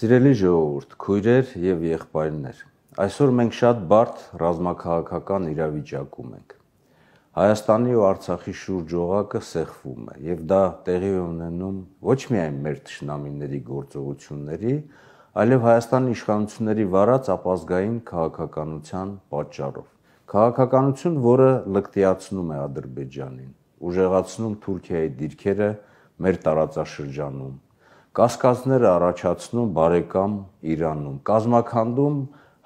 Սիրելի ժողովուրդ, քույրեր եւ եղբայրներ, այսօր մենք շատ բարդ ռազմաքաղաքական իրավիճակում ենք։ Հայաստանի ու Արցախի շուրջ օղակը սեղվում է եւ դա տեղի ունենում ոչ միայն մեր ճշնամիների գործողությունների, այլև Հայաստանի իշխանությունների վարած ապազգային քաղաքականության պատճառով։ Քաղաքականություն, որը լկտիացնում է Ադրբեջանին, ուժեղացնում Թուրքիայի դիրքերը մեր տարածաշրջանում կասկածներ առաջացնում բարեկամ Իրանում, կազմականդում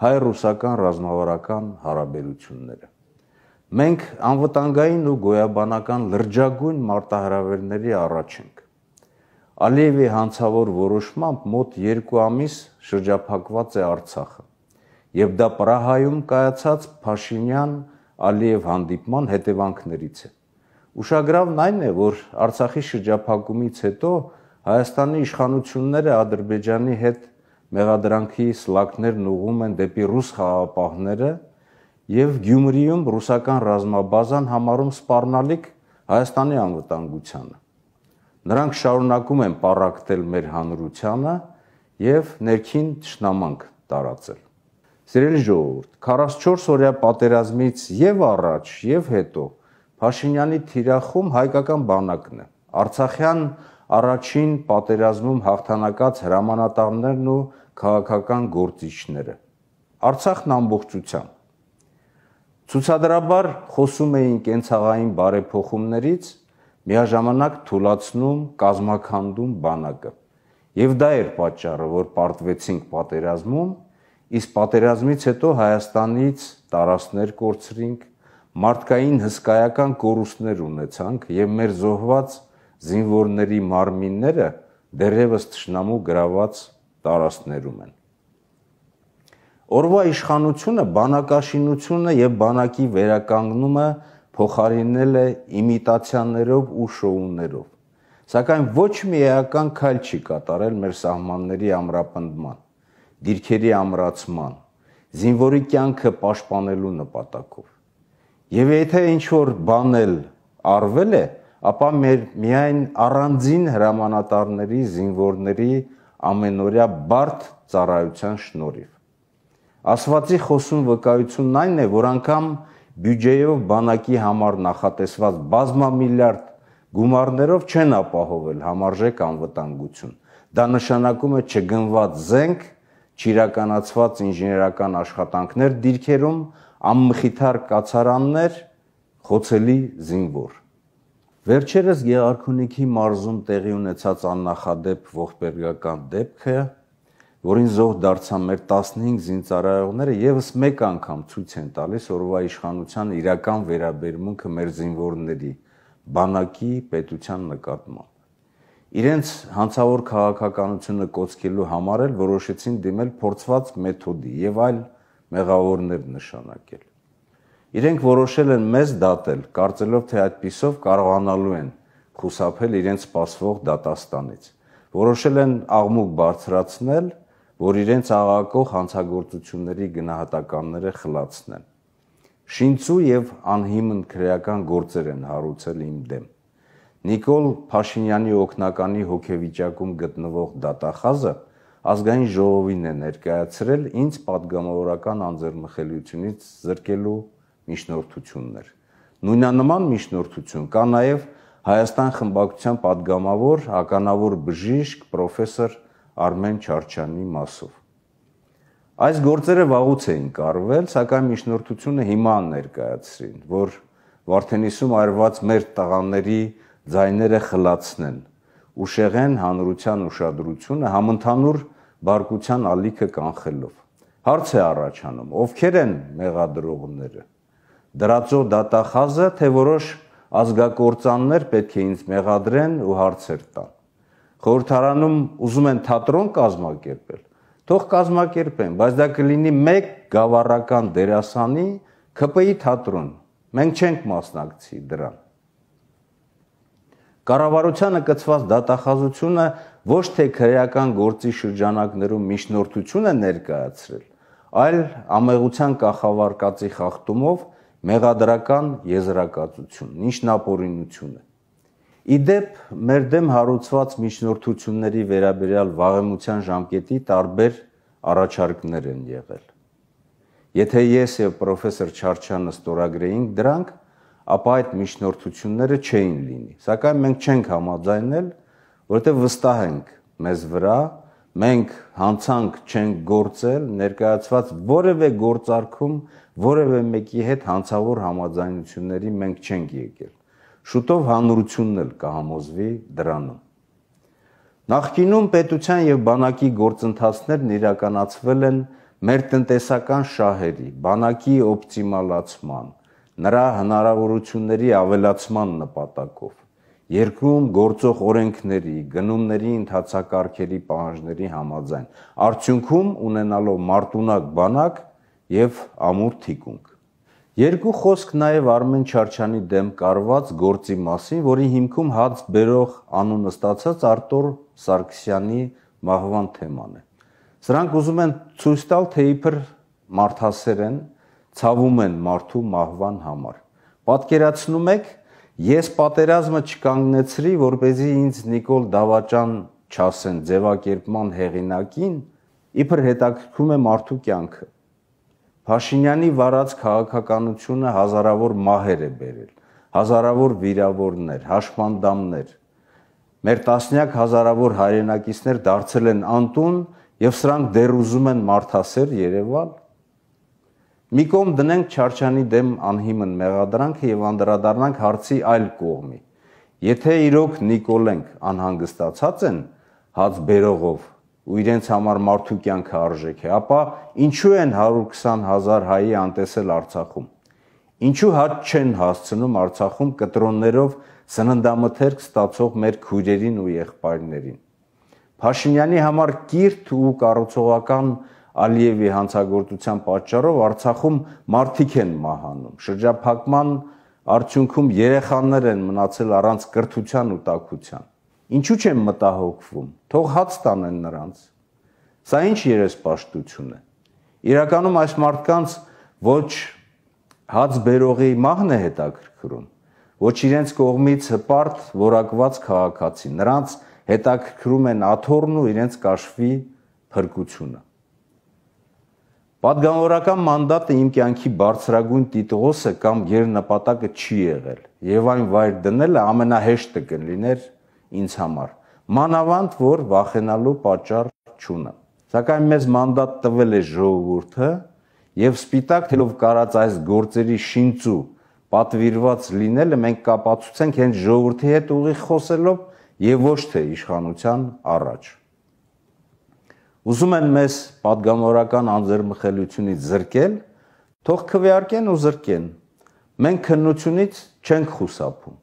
հայ-ռուսական ռազմավարական հարաբերությունները։ Մենք անվտանգային ու գոյաբանական լրջագույն մարտահրավերների առաջ ենք։ Ալիևի հանցավոր որոշմամբ մոտ 2 ամիս շրջափակված է Արցախը։ Եվ դա Պրահայում կայացած Փաշինյան-Ալիև հանդիպման հետևանքներից է։ Ուշագրավն այն է, որ Արցախի շրջափակումից հետո Հայաստանի իշխանությունները Ադրբեջանի հետ մեղադրանքի սլակներն ուղում են դեպի ռուս խաղապահները եւ Գյումրիում ռուսական ռազմաբազան համարում սպառնալիք Հայաստանի անվտանգությանը։ Նրանք շարունակում են պարակտել մեր հանրությանը եւ ներքին ճշնամանք տարածել։ Սիրելի ժողովուրդ, 44 օրյա պատերազմից եւ առաջ եւ հետո Փաշինյանի թիրախում հայկական բանակն է։ Արցախյան առաջին պատերազմում հաղթանակած հրամանատարներն ու քաղաքական գործիչները։ Արցախն ամբողջությամբ ցուցադրաբար խոսում էին կենցաղային բարեփոխումներից, միաժամանակ թուլացնում, կազմականդում բանակը։ Եվ դա էր պատճառը, որ պարտվեցինք պատերազմում, իսկ պատերազմից հետո Հայաստանից տարածներ կորցրինք, մարդկային հսկայական կորուստներ ունեցանք եւ մեր զոհված զինվորների մարմինները դեռևս ճշնամու գրաված տարածներում են։ Օրվա իշխանությունը բանակաշինությունը եւ բանակի վերականգնումը փոխարինել է իմիտացիաներով ու շոուներով։ Սակայն ոչ մի էական քայլ չի կատարել մեր սահմանների ամրապնդման, դիրքերի ամրացման, զինվորի կյանքը պաշտպանելու նպատակով։ Եվ եթե ինչ որ բանել արվել է, ապա մեր միայն առանձին հրամանատարների, զինվորների ամենօրյա բարդ ծառայության շնորհիվ։ Աստվածի խոսուն վկայությունն այն է, որ անգամ բյուջեով բանակի համար նախատեսված բազմամիլիարդ գումարներով չեն ապահովել համարժեք անվտանգություն։ Դա նշանակում է չգնված զենք, չիրականացված ինժեներական աշխատանքներ դիրքերում, անմխիթար կացարաններ, խոցելի զինվոր։ Վերջերս Գեարքունիքի մարզում տեղի ունեցած աննախադեպ ողբերգական դեպքը, որին զոհ դարձան մեր 15 զինծառայողները, եւս մեկ անգամ ցույց են տալիս օրվա իշխանության իրական վերաբերմունքը մեր զինվորների բանակի պետության նկատմամբ։ Իրենց հանցավոր քաղաքականությունը կոչելու համար էլ որոշեցին դիմել փորձված մեթոդի եւ այլ մեղավորներ նշանակել։ Իրենք որոշել են մեզ դատել, կարծելով թե այդպիսով կարողանալու են խուսափել իրենց սпасվող դատաստանից։ Որոշել են աղմուկ բարձրացնել, որ իրենց աղակող հանցագործությունների գնահատականները խլացնեն։ Շինցու եւ անհիմն քրեական գործեր են հարուցել իմ դեմ։ Նիկոլ Փաշինյանի օկնականի հոգեվիճակում գտնվող դատախազը ազգային ժողովին է ներկայացրել ինձ падգամավորական անձեռնմխելիությունից զրկելու միջնորդություններ։ Նույնանման միջնորդություն կա նաև Հայաստան խմբակցության падգամավոր, հականավոր բժիշկ պրոֆեսոր Արմեն Չարչյանի մասով։ Այս գործերը վաղուց էին կառվել, սակայն միջնորդությունը հիմա ներկայացրին, որ Վարդենիսում արված մեր տղաների ձայները խլացնեն, ուշեղեն հանրության ուշադրությունը համընդհանուր բարգության ալիքը կանխելով։ Հարց է առաջանում, ովքեր են մեղադրողները դրածո դատախազը, թե որոշ ազգակործաններ պետք է ինձ մեղադրեն ու հարցեր տան։ Խորհրդարանում ուզում են թատրոն կազմակերպել։ Թող կազմակերպեն, բայց դա կլինի մեկ գավառական դերասանի ԿՊ-ի թատրոն։ Մենք չենք մասնակցի դրան։ Կառավարությանը կծված դատախազությունը ոչ թե քրեական գործի շրջանակներում միջնորդություն է ներկայացրել, այլ ամեղության կախավարկածի խախտումով մեղադրական եզրակացությունն, ինչն ապօրինությունը։ Իդեպ մեր դեմ հարուցված միջնորդությունների վերաբերյալ վաղեմության ժամկետի տարբեր առաջարկներ են եղել։ Եթե ես եւ պրոֆեսոր Չարչյանը ստորագրեինք դրանք, ապա այդ միջնորդությունները չէին լինի։ Սակայն մենք չենք համաձայնել, որովհետեւ վստահ ենք մեզ վրա, մենք հանցանք չենք գործել ներկայացված որևէ գործարքում որևէ մեկի հետ հանցավոր համաձայնությունների մենք չենք եկել։ Շուտով հանրությունն էլ կհամոզվի դրանում։ Նախկինում պետության եւ բանակի գործընթացներն իրականացվել են մեր տնտեսական շահերի, բանակի օպտիմալացման, նրա հնարավորությունների ավելացման նպատակով երկրում գործող օրենքների, գնումների ընդհանցակարգերի պահանջների համաձայն, արդյունքում ունենալով մարտունակ բանակ եւ ամուր թիկունք։ Երկու խոսք նաև Արմեն Չարչյանի դեմ կարված գործի մասին, որի հիմքում հաց բերող անունը ստացած Արտուր Սարգսյանի մահվան թեման է։ Սրանք ուզում են ցույց տալ, թե իբր մարդասեր են, ցավում են մարդու մահվան համար։ Պատկերացնում եք, Ես պատերազմը չկանգնեցրի, որ เป զի ինձ Նիկոլ Դավաճան չասեն ձևակերպման հեղինակին, իբր հետաքրքրում է մարդու կյանքը։ Փաշինյանի վարած քաղաքականությունը հազարավոր մահեր է բերել, հազարավոր վիրավորներ, հաշմանդամներ։ Մեր տասնյակ հազարավոր հայրենակիցներ դարձել են անտուն եւ սրանք դեռ ուզում են մարդասեր Երևան Մի կողմ դնենք Չարչյանի դեմ անհիմն մեղադրանքը եւ անդրադառնանք հարցի այլ կողմի։ Եթե իրոք Նիկոլենք անհանգստացած են հաց բերողով ու իրենց համար մարդու կյանքը արժեք է, ապա ինչու են 120.000 հայի անտեսել Արցախում։ Ինչու հաց չեն հասցնում Արցախում կտրոններով սննդամթերք ստացող մեր քույրերին ու եղբայրներին։ Փաշինյանի համար կիրթ ու կառուցողական Ալիևի հանցագործության պատճառով Արցախում մարդիկ են մահանում։ Շրջափակման արդյունքում երեխաներ են մնացել առանց կրթության ու տակության։ Ինչու չեն մտահոգվում։ Թող հաց տանեն նրանց։ Սա ինչ երեսպաշտություն է։ Իրականում այս մարդկանց ոչ հաց բերողի մահն է հետաքրքրում, ոչ իրենց կողմից հպարտ որակված քաղաքացի։ Նրանց հետաքրքրում են աթոռն ու իրենց կաշվի փրկությունը։ Պատգամավորական մանդատը իմ կյանքի բարձրագույն տիտղոսը կամ երնպատակը չի եղել եւ այն վայր դնելը ամենահեշտը կլիներ ինձ համար։ Մանավանդ որ վախենալու պատճառ չունեմ։ Սակայն մեզ մանդատ տվել է ժողովուրդը եւ սպիտակ թելով կարած այս գործերի շինծու պատվիրված լինելը մենք կապացուցենք հենց ժողովրդի հետ ուղիղ խոսելով եւ ոչ թե իշխանության առաջ ուզում են մեզ падգամորական անձերմխելիությունից զրկել, թող քվեարկեն ու զրկեն։ Մենք քննությունից չենք խուսափում։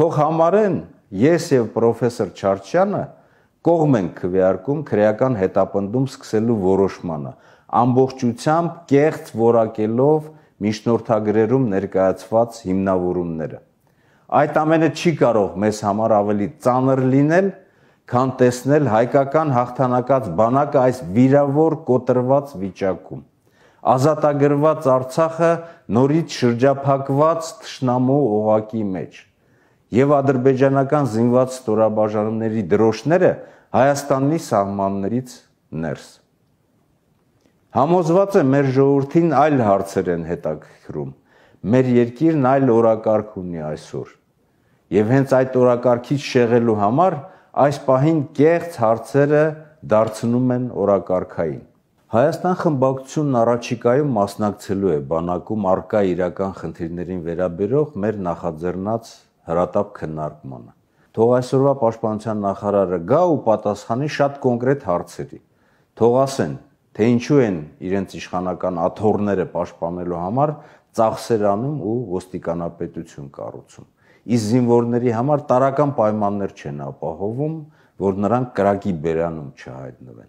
Թող համարեն ես եւ պրոֆեսոր Չարչյանը կողմ են քվեարկում քրեական հետապնդում սկսելու որոշմանը, ամբողջությամբ կեղծ որակելով միջնորդագրերում ներկայացված հիմնավորումները։ Այդ ամենը չի կարող մեզ համար ավելի ծանր լինել, քան տեսնել հայկական հաղթանակած բանակը այս վիրավոր կոտրված վիճակում։ Ազատագրված Արցախը նորից շրջափակված ճշնամու օղակի մեջ եւ ադրբեջանական զինված ստորաբաժանումների դրոշները Հայաստանի սահմաններից ներս։ Համոզված է մեր ժողովրդին այլ հարցեր են հետաքրում։ Մեր երկիրն այլ օրակարգ ունի այսօր։ Եվ հենց այդ օրակարգից շեղելու համար այս պահին կեղծ հարցերը դարձնում են օրակարգային։ Հայաստան խմբակցությունն առաջիկայում մասնակցելու է բանակում արկա իրական խնդիրներին վերաբերող մեր նախաձեռնած հրատապ քննարկմանը։ Թող այսօրվա պաշտպանության նախարարը գա ու պատասխանի շատ կոնկրետ հարցերի։ Թող ասեն, թե ինչու են իրենց իշխանական աթոռները պաշտպանելու համար ծախսերանում ու ոստիկանապետություն կառուցում։ Իս զինվորների համար տարական պայմաններ չեն ապահովում, որ նրանք կրակի բերանում չհայտնվեն։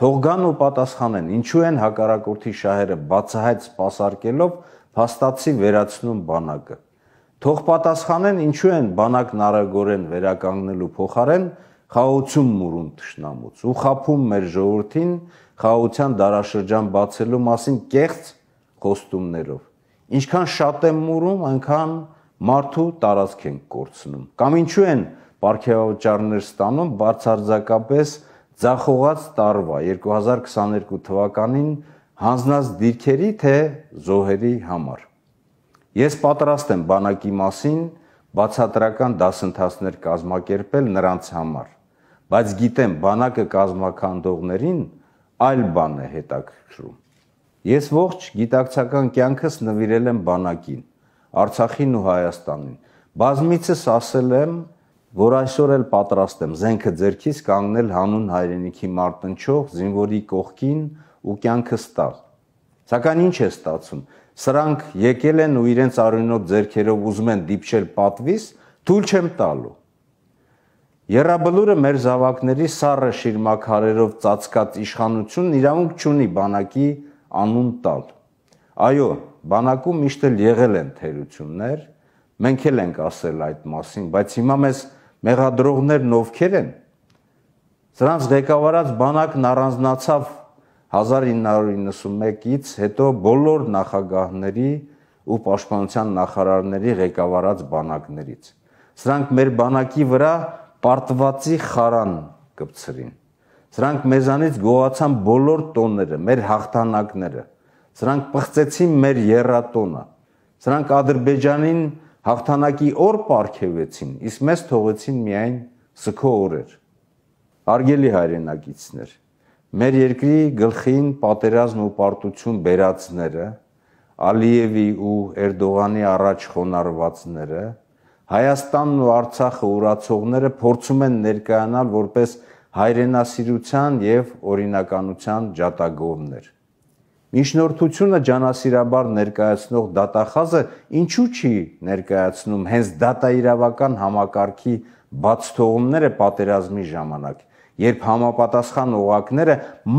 Թող գան ու պատասխանեն, ինչու են հակարակորթի շահերը բացահայտ սпасարկելով փաստացի վերացնում բանակը։ Թող պատասխանեն, ինչու են բանակն արագորեն վերականգնելու փոխարեն խաղացում մուրուն ճշնամուց ու խափում մեր ժողովրդին խաղացան դարաշրջան բացելու մասին կեղծ խոստումներով Ինչքան շատ եմ մուրում, այնքան մարդու տարածք են կորցնում։ Կամ ինչու են բարքեվաճառներ ստանում բարձարձակապես ձախողած տարվա 2022 թվականին հանձնած դիրքերի թե զոհերի համար։ Ես պատրաստ եմ բանակի մասին բացատրական դասընթացներ կազմակերպել նրանց համար, բայց գիտեմ, բանակը կազմականդողներին այլ բան է հետաքրքրում։ Ես ողջ գիտակցական կյանքս նվիրել եմ բանակին, Արցախին ու Հայաստանին։ Բազմիցս ասել եմ, որ այսօր էլ պատրաստ եմ զենքը ձերքից կանգնել հանուն հայրենիքի մարտնչող զինվորի կողքին ու կյանքս տալ։ Սակայն ինչ է ստացվում։ Սրանք եկել են ու իրենց արյունոտ ձերքերով ուզում են դիպչել պատվիս, թույլ չեմ տալու։ Երաբլուրը մեր զավակների սառը շիրմակարերով ծածկած իշխանությունն իրավունք չունի բանակի անուն տալ։ Այո, բանակում միշտ էլ եղել են թերություններ, մենք էլ ենք ասել այդ մասին, բայց հիմա մեզ մեղադրողներն ովքեր են։ Սրանց ղեկավարած բանակն առանձնացավ 1991-ից հետո բոլոր նախագահների ու պաշտպանության նախարարների ղեկավարած բանակներից։ Սրանք մեր բանակի վրա պարտվածի խարան կպցրին։ Սրանք մեզանից գողացան բոլոր տոնները, մեր հաղթանակները։ Սրանք պղծեցին մեր երրատոնը։ Սրանք Ադրբեջանին հաղթանակի օր պարգևեցին, իսկ մեզ թողեցին միայն սքո օրեր։ Արգելի հայրենակիցներ, մեր երկրի գլխին պատերազմ ու պարտություն բերածները, Ալիևի ու Էրդողանի առաջ խոնարհվածները, Հայաստանն ու Արցախը ուրացողները փորձում են ներկայանալ որպես հայրենասիրության եւ օրինականության ջատագովներ։ Միջնորդությունը ջանասիրաբար ներկայացնող դատախազը ինչու չի ներկայացնում հենց դատաիրավական համակարգի բաց թողումները պատերազմի ժամանակ, երբ համապատասխան օղակները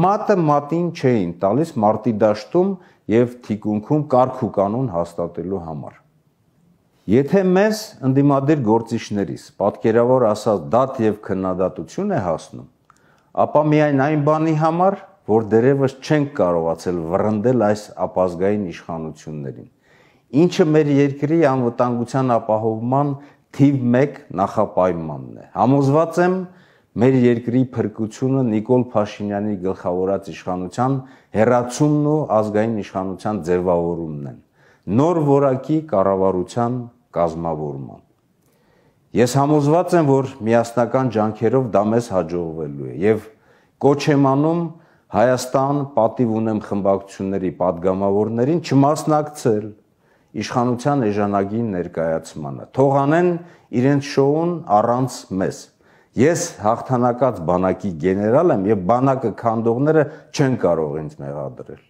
մատը մատին չէին տալիս մարտի դաշտում եւ թիկունքում կարգ ու կանոն հաստատելու համար։ Եթե մեզ ընդդիմադիր գործիչներից պատկերավոր ասած դատ եւ քննադատություն է հասնում, ապա միայն այն բանի համար, որ դերևս չենք կարողացել վռնդել այս ապազգային իշխանություններին, ինչը մեր երկրի անվտանգության ապահովման թիվ 1 նախապայմանն է։ Համոզված եմ, մեր երկրի փրկությունը Նիկոլ Փաշինյանի գլխավորած իշխանության հերացումն ու ազգային իշխանության ձևավորումն են նոր ворակի կառավարության կազմավորման։ Ես համոզված եմ, որ միասնական ջանքերով դա մեզ հաջողվելու է եւ կոչ եմ անում Հայաստան պատիվ ունեմ խմբակցությունների падգամավորներին չմասնակցել իշխանության էժանագին ներկայացմանը։ Թող անեն իրենց շոուն առանց մեզ։ Ես հաղթանակած բանակի գեներալ եմ եւ բանակը քանդողները չեն կարող ինձ մեղադրել։